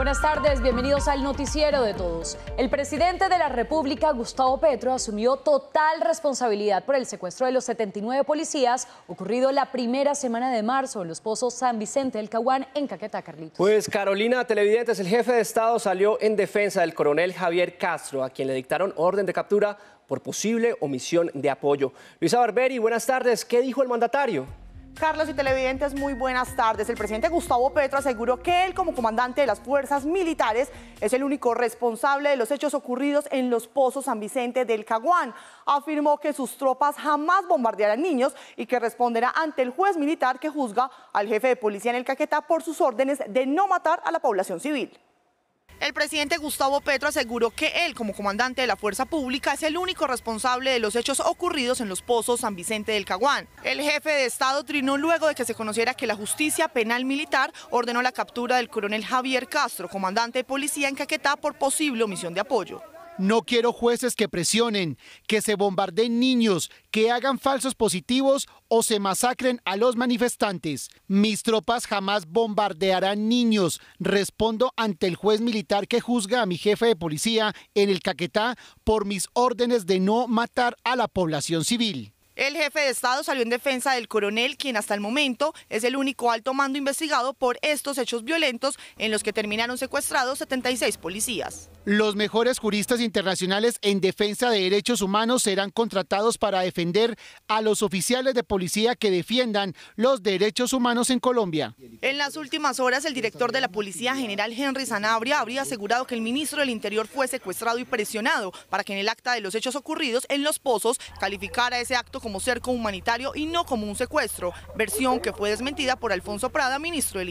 Buenas tardes, bienvenidos al noticiero de todos. El presidente de la República, Gustavo Petro, asumió total responsabilidad por el secuestro de los 79 policías ocurrido la primera semana de marzo en los pozos San Vicente del Caguán en Caquetá, Carlitos. Pues Carolina, televidentes, el jefe de Estado salió en defensa del coronel Javier Castro, a quien le dictaron orden de captura por posible omisión de apoyo. Luisa Barberi, buenas tardes. ¿Qué dijo el mandatario? Carlos y televidentes, muy buenas tardes. El presidente Gustavo Petro aseguró que él, como comandante de las fuerzas militares, es el único responsable de los hechos ocurridos en los pozos San Vicente del Caguán. Afirmó que sus tropas jamás bombardearán niños y que responderá ante el juez militar que juzga al jefe de policía en el Caquetá por sus órdenes de no matar a la población civil. El presidente Gustavo Petro aseguró que él, como comandante de la Fuerza Pública, es el único responsable de los hechos ocurridos en los pozos San Vicente del Caguán. El jefe de Estado trinó luego de que se conociera que la justicia penal militar ordenó la captura del coronel Javier Castro, comandante de policía en Caquetá, por posible omisión de apoyo. No quiero jueces que presionen, que se bombardeen niños, que hagan falsos positivos o se masacren a los manifestantes. Mis tropas jamás bombardearán niños. Respondo ante el juez militar que juzga a mi jefe de policía en el Caquetá por mis órdenes de no matar a la población civil. El jefe de Estado salió en defensa del coronel, quien hasta el momento es el único alto mando investigado por estos hechos violentos en los que terminaron secuestrados 76 policías. Los mejores juristas internacionales en defensa de derechos humanos serán contratados para defender a los oficiales de policía que defiendan los derechos humanos en Colombia. En las últimas horas, el director de la Policía General Henry Sanabria habría asegurado que el ministro del Interior fue secuestrado y presionado para que en el acta de los hechos ocurridos en Los Pozos calificara ese acto como como cerco humanitario y no como un secuestro, versión que fue desmentida por Alfonso Prada, ministro del